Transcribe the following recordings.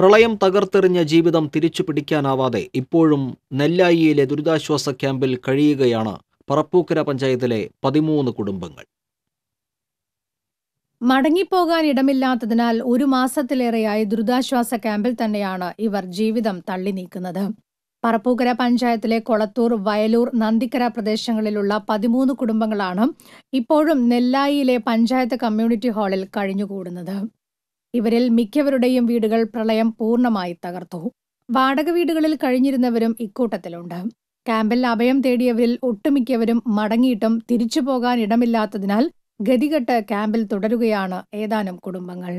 പ്രളയം തകർത്തെറിഞ്ഞ ജീവിതം തിരിച്ചു പിടിക്കാനാവാതെ ഇപ്പോഴും നെല്ലായിയിലെ ദുരിതാശ്വാസ ക്യാമ്പിൽ കഴിയുകയാണ് പറപ്പൂക്കര പഞ്ചായത്തിലെ പതിമൂന്ന് കുടുംബങ്ങൾ മടങ്ങിപ്പോകാൻ ഇടമില്ലാത്തതിനാൽ ഒരു മാസത്തിലേറെയായി ദുരിതാശ്വാസ ക്യാമ്പിൽ തന്നെയാണ് ഇവർ ജീവിതം തള്ളി നീക്കുന്നത് പറപ്പൂക്കര പഞ്ചായത്തിലെ കൊളത്തൂർ വയലൂർ നന്ദിക്കര പ്രദേശങ്ങളിലുള്ള പതിമൂന്ന് കുടുംബങ്ങളാണ് ഇപ്പോഴും നെല്ലായിയിലെ പഞ്ചായത്ത് കമ്മ്യൂണിറ്റി ഹാളിൽ കഴിഞ്ഞുകൂടുന്നത് ഇവരിൽ മിക്കവരുടെയും വീടുകൾ പ്രളയം പൂർണ്ണമായി തകർത്തു വാടക വീടുകളിൽ കഴിഞ്ഞിരുന്നവരും ഇക്കൂട്ടത്തിലുണ്ട് ക്യാമ്പിൽ അഭയം തേടിയവരിൽ ഒട്ടുമിക്കവരും മടങ്ങിയിട്ടും തിരിച്ചു പോകാൻ ഇടമില്ലാത്തതിനാൽ ഗതികെട്ട് ക്യാമ്പിൽ തുടരുകയാണ് ഏതാനും കുടുംബങ്ങൾ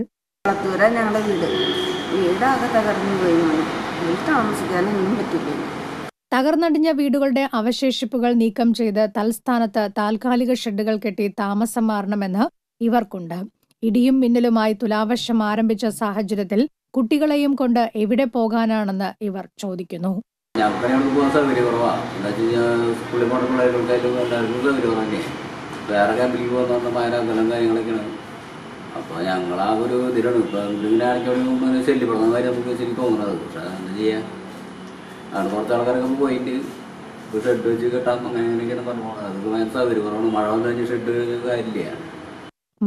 തകർന്നടിഞ്ഞ വീടുകളുടെ അവശേഷിപ്പുകൾ നീക്കം ചെയ്ത് തൽസ്ഥാനത്ത് താൽക്കാലിക ഷെഡുകൾ കെട്ടി താമസം മാറണമെന്ന് ഇവർക്കുണ്ട് ഇടിയും മിന്നലുമായി തുലാവർഷം ആരംഭിച്ച സാഹചര്യത്തിൽ കുട്ടികളെയും കൊണ്ട് എവിടെ പോകാനാണെന്ന് ഇവർ ചോദിക്കുന്നു ഞാൻ കാര്യങ്ങളൊക്കെയാണ് അപ്പോൾ ഞങ്ങൾ ആ ഒരു ഇതിലാണ് ഇപ്പം ഇങ്ങനെ ശല്യപ്പെടുന്ന കാര്യം നമുക്ക് ശരി തോന്നുന്നത് പക്ഷേ എന്താ ചെയ്യുക അവിടെ കുറച്ച് ആൾക്കാരൊക്കെ പോയിട്ട് ഷെഡ് വെച്ച് കെട്ടാൻ അങ്ങനെ അങ്ങനെയൊക്കെയാണ് പറഞ്ഞു പോകുന്നത് അതൊക്കെ മനസ്സാവരും കുറവാണ് മഴ വന്നു കഴിഞ്ഞാൽ ഷെഡ് കാര്യമില്ല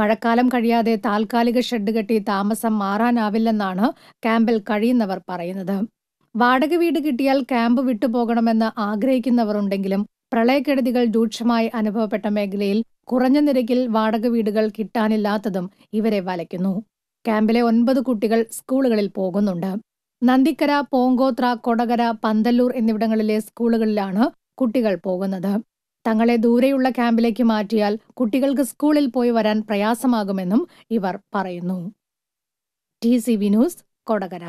മഴക്കാലം കഴിയാതെ താൽക്കാലിക ഷെഡ് കെട്ടി താമസം മാറാനാവില്ലെന്നാണ് ക്യാമ്പിൽ കഴിയുന്നവർ പറയുന്നത് വാടക വീട് കിട്ടിയാൽ ക്യാമ്പ് വിട്ടുപോകണമെന്ന് ആഗ്രഹിക്കുന്നവർ ഉണ്ടെങ്കിലും പ്രളയക്കെടുതികൾ രൂക്ഷമായി അനുഭവപ്പെട്ട മേഖലയിൽ കുറഞ്ഞ നിരക്കിൽ വാടക വീടുകൾ കിട്ടാനില്ലാത്തതും ഇവരെ വലയ്ക്കുന്നു ക്യാമ്പിലെ ഒൻപത് കുട്ടികൾ സ്കൂളുകളിൽ പോകുന്നുണ്ട് നന്ദിക്കര പോങ്കോത്ര കൊടകര പന്തല്ലൂർ എന്നിവിടങ്ങളിലെ സ്കൂളുകളിലാണ് കുട്ടികൾ പോകുന്നത് തങ്ങളെ ദൂരെയുള്ള ക്യാമ്പിലേക്ക് മാറ്റിയാൽ കുട്ടികൾക്ക് സ്കൂളിൽ പോയി വരാൻ പ്രയാസമാകുമെന്നും ഇവർ പറയുന്നു ടി സി വിനൂസ് ന്യൂസ് കൊടകര